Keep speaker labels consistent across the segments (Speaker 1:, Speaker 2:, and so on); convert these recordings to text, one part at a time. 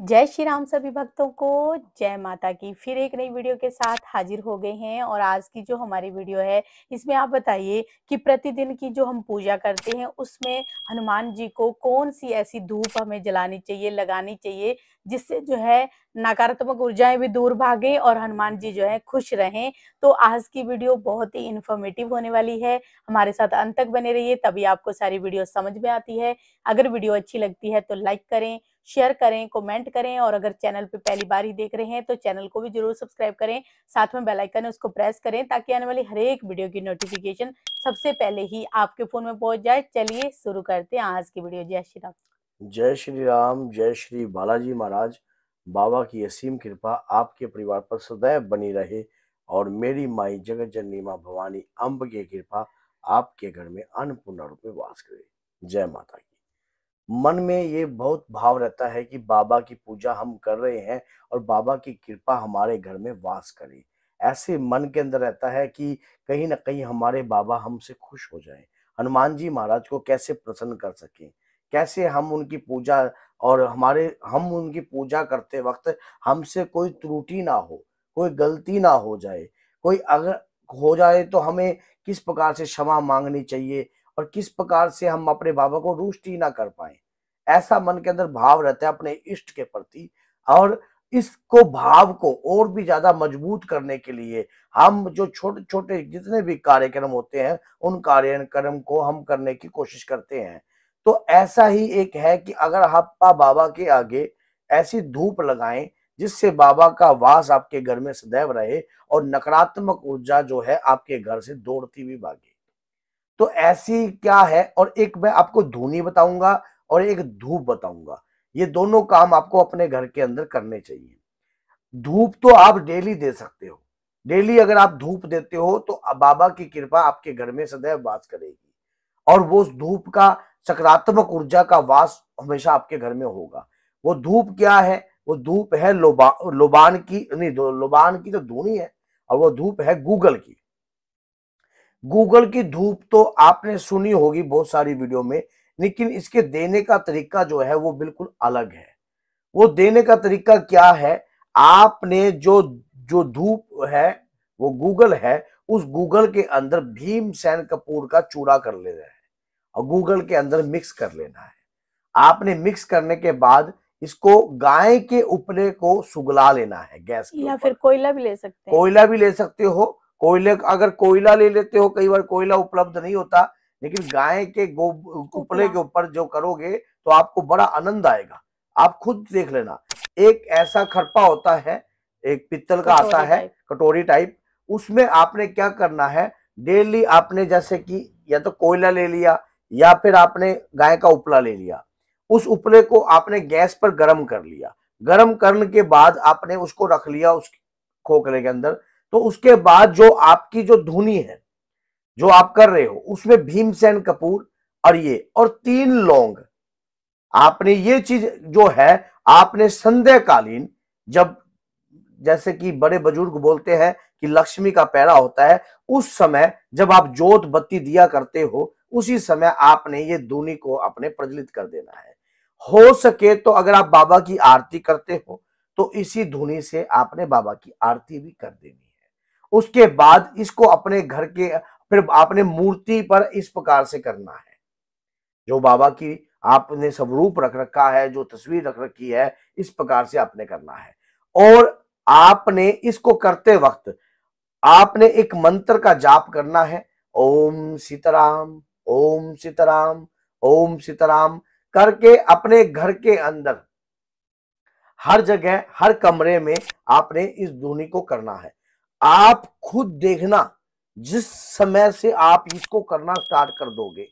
Speaker 1: जय श्री राम सभी भक्तों को जय माता की फिर एक नई वीडियो के साथ हाजिर हो गए हैं और आज की जो हमारी वीडियो है इसमें आप बताइए कि प्रतिदिन की जो हम पूजा करते हैं उसमें हनुमान जी को कौन सी ऐसी धूप हमें जलानी चाहिए लगानी चाहिए जिससे जो है नकारात्मक ऊर्जाएं भी दूर भागे और हनुमान जी जो है खुश रहें तो आज की वीडियो बहुत ही इन्फॉर्मेटिव होने वाली है हमारे साथ अंत तक बने रहिए तभी आपको सारी वीडियो समझ में आती है अगर वीडियो अच्छी लगती है तो लाइक करें शेयर करें कमेंट करें और अगर चैनल पे पहली बार ही देख रहे हैं तो चैनल को भी जरूर सब्सक्राइब करें साथ में बेल आइकन है उसको प्रेस करें ताकि आने वाली हर एक वीडियो की नोटिफिकेशन सबसे पहले ही आपके फोन में पहुंच जाए चलिए शुरू करते हैं आज की वीडियो जय श्री राम जय श्री राम जय श्री बालाजी महाराज बाबा की असीम कृपा आपके परिवार पर सदैव बनी रहे और मेरी माई जगत जननी माँ भवानी अम्ब की कृपा आपके घर में अन्नपूर्ण रूप में वास करे जय माता मन में ये बहुत भाव रहता है कि बाबा की पूजा हम कर रहे हैं और बाबा की कृपा हमारे घर में वास करे ऐसे मन के अंदर रहता है कि कहीं ना कहीं हमारे बाबा हमसे खुश हो जाए हनुमान जी महाराज को कैसे प्रसन्न कर सकें कैसे हम उनकी पूजा और हमारे हम उनकी पूजा करते वक्त हमसे कोई त्रुटि ना हो कोई गलती ना हो जाए कोई अगर हो जाए तो हमें किस प्रकार से क्षमा मांगनी चाहिए और किस प्रकार से हम अपने बाबा को रुष्टि ना कर पाए ऐसा मन के अंदर भाव रहता है अपने इष्ट के प्रति और इसको भाव को और भी ज्यादा मजबूत करने के लिए हम जो छोटे छोटे जितने भी कार्यक्रम होते हैं उन कार्यक्रम को हम करने की कोशिश करते हैं तो ऐसा ही एक है कि अगर आप बाबा के आगे ऐसी धूप लगाएं जिससे बाबा का वास आपके घर में सदैव रहे और नकारात्मक ऊर्जा जो है आपके घर से दौड़ती हुई भागे तो ऐसी क्या है और एक मैं आपको धूनी बताऊंगा और एक धूप बताऊंगा ये दोनों काम आपको अपने घर के अंदर करने चाहिए धूप तो आप डेली दे सकते हो डेली अगर आप धूप देते हो तो बाबा की कृपा आपके घर में सदैव वास करेगी और वो धूप का सकारात्मक ऊर्जा का वास हमेशा आपके घर में होगा वो धूप क्या है वो धूप है लोबा लोबान की नहीं लोबान की तो धूनी है और वो धूप है गूगल की गूगल की धूप तो आपने सुनी होगी बहुत सारी वीडियो में लेकिन इसके देने का तरीका जो है वो बिल्कुल अलग है वो देने का तरीका क्या है आपने जो जो धूप है वो गूगल है उस गूगल के अंदर भीम सेन कपूर का चूड़ा कर लेना है और गूगल के अंदर मिक्स कर लेना है आपने मिक्स करने के बाद इसको गाय के उपले को सुगला लेना है गैस या फिर कोयला भी ले सकते हैं कोयला भी ले सकते हो कोयले अगर कोयला ले लेते हो कई बार कोयला उपलब्ध नहीं होता लेकिन गाय के गो उपले के ऊपर जो करोगे तो आपको बड़ा आनंद आएगा आप खुद देख लेना एक ऐसा खरपा होता है एक पित्तल का आता है कटोरी टाइप उसमें आपने क्या करना है डेली आपने जैसे कि या तो कोयला ले लिया या फिर आपने गाय का उपला ले लिया उस उपले को आपने गैस पर गर्म कर लिया गर्म करने के बाद आपने उसको रख लिया उस खोखले के अंदर तो उसके बाद जो आपकी जो धुनी है जो आप कर रहे हो उसमें भीमसेन कपूर और ये और तीन लौंग आपने ये चीज जो है आपने संध्याकालीन जब जैसे कि बड़े बुजुर्ग बोलते हैं कि लक्ष्मी का पैरा होता है उस समय जब आप जोत बत्ती दिया करते हो उसी समय आपने ये धुनी को अपने प्रज्वलित कर देना है हो सके तो अगर आप बाबा की आरती करते हो तो इसी धुनी से आपने बाबा की आरती भी कर देनी उसके बाद इसको अपने घर के फिर आपने मूर्ति पर इस प्रकार से करना है जो बाबा की आपने स्वरूप रख रखा है जो तस्वीर रख रखी है इस प्रकार से आपने करना है और आपने इसको करते वक्त आपने एक मंत्र का जाप करना है ओम सीताराम ओम सीताराम ओम सीताराम करके अपने घर के अंदर हर जगह हर कमरे में आपने इस धुनी को करना है आप खुद देखना जिस समय से आप इसको करना स्टार्ट कर दोगे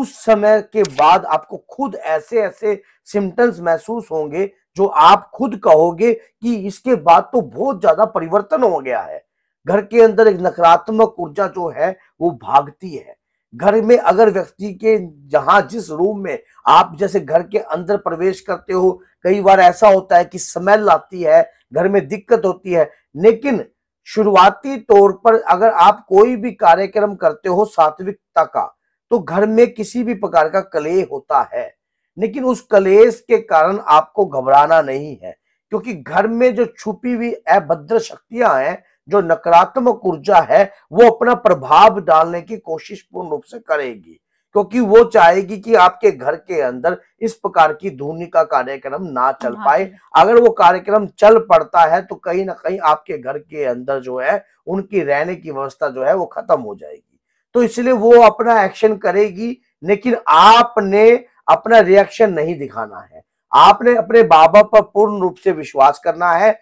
Speaker 1: उस समय के बाद आपको खुद ऐसे ऐसे सिम्टम्स महसूस होंगे जो आप खुद कहोगे कि इसके बाद तो बहुत ज्यादा परिवर्तन हो गया है घर के अंदर एक नकारात्मक ऊर्जा जो है वो भागती है घर में अगर व्यक्ति के जहां जिस रूम में आप जैसे घर के अंदर प्रवेश करते हो कई बार ऐसा होता है कि स्मेल आती है घर में दिक्कत होती है लेकिन शुरुआती तौर पर अगर आप कोई भी कार्यक्रम करते हो सात्विकता का तो घर में किसी भी प्रकार का कलेह होता है लेकिन उस कलेश के कारण आपको घबराना नहीं है क्योंकि घर में जो छुपी हुई अभद्र शक्तियां हैं जो नकारात्मक ऊर्जा है वो अपना प्रभाव डालने की कोशिश पूर्ण रूप से करेगी क्योंकि वो चाहेगी कि आपके घर के अंदर इस प्रकार की धूनी का कार्यक्रम ना चल पाए अगर वो कार्यक्रम चल पड़ता है तो कहीं ना कहीं आपके घर के अंदर जो है उनकी रहने की व्यवस्था जो है वो खत्म हो जाएगी तो इसलिए वो अपना एक्शन करेगी लेकिन आपने अपना रिएक्शन नहीं दिखाना है आपने अपने बाबा पर पूर्ण रूप से विश्वास करना है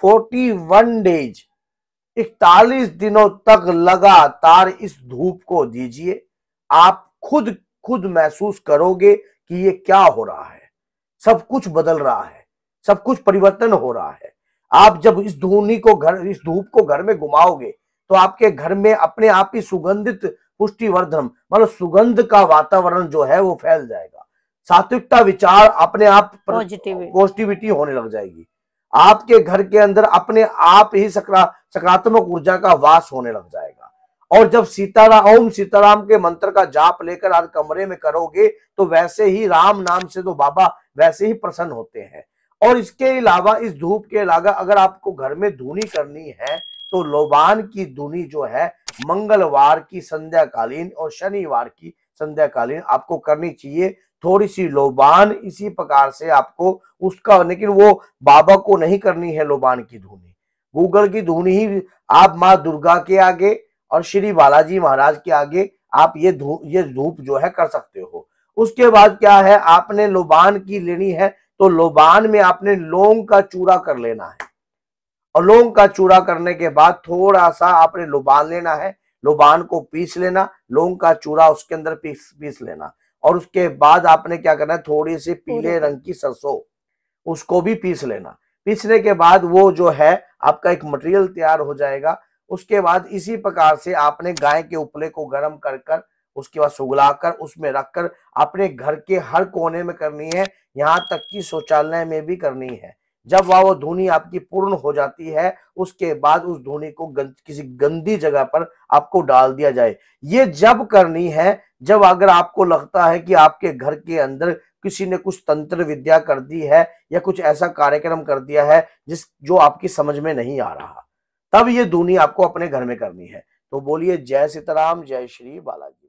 Speaker 1: फोर्टी वन डेज इकतालीस दिनों तक लगातार इस धूप को दीजिए आप खुद खुद महसूस करोगे कि ये क्या हो रहा है सब कुछ बदल रहा है सब कुछ परिवर्तन हो रहा है आप जब इस धूनी को घर इस धूप को घर में घुमाओगे तो आपके घर में अपने आप ही सुगंधित पुष्टिवर्धन मतलब सुगंध का वातावरण जो है वो फैल जाएगा सात्विकता विचार अपने आप पॉजिटिविटी होने लग जाएगी आपके घर के अंदर अपने आप ही सकारात्मक ऊर्जा का वास होने लग जाएगा और जब सीताराम ओम सीताराम के मंत्र का जाप लेकर आज कमरे में करोगे तो वैसे ही राम नाम से तो बाबा वैसे ही प्रसन्न होते हैं और इसके अलावा इस धूप के अलावा अगर आपको घर में धुनी करनी है तो लोबान की धुनी जो है मंगलवार की संध्याकालीन और शनिवार की संध्याकालीन आपको करनी चाहिए थोड़ी सी लोबान इसी प्रकार से आपको उसका लेकिन वो बाबा को नहीं करनी है लोबान की धुनी गूगल की धुनी ही आप माँ दुर्गा के आगे और श्री बालाजी महाराज के आगे आप ये धूप ये धूप जो है कर सकते हो उसके बाद क्या है आपने लोबान की लेनी है तो लोबान में आपने लोंग का चूरा कर लेना है और लोंग का चूरा करने के बाद थोड़ा सा आपने लोबान लेना है लोबान को पीस लेना लोंग का चूरा उसके अंदर पीस पीस लेना और उसके बाद आपने क्या करना है थोड़ी सी पीले रंग की सरसों उसको भी पीस लेना पीसने के बाद वो जो है आपका एक मटेरियल तैयार हो जाएगा उसके बाद इसी प्रकार से आपने गाय के उपले को गर्म कर कर उसके बाद सुगलाकर उसमें रखकर अपने घर के हर कोने में करनी है यहाँ तक कि शौचालय में भी करनी है जब वह वो धुनी आपकी पूर्ण हो जाती है उसके बाद उस धुनी को गंद, किसी गंदी जगह पर आपको डाल दिया जाए ये जब करनी है जब अगर आपको लगता है कि आपके घर के अंदर किसी ने कुछ तंत्र विद्या कर दी है या कुछ ऐसा कार्यक्रम कर दिया है जिस जो आपकी समझ में नहीं आ रहा तब ये दूनी आपको अपने घर में करनी है तो बोलिए जय सीताराम जय श्री बालाजी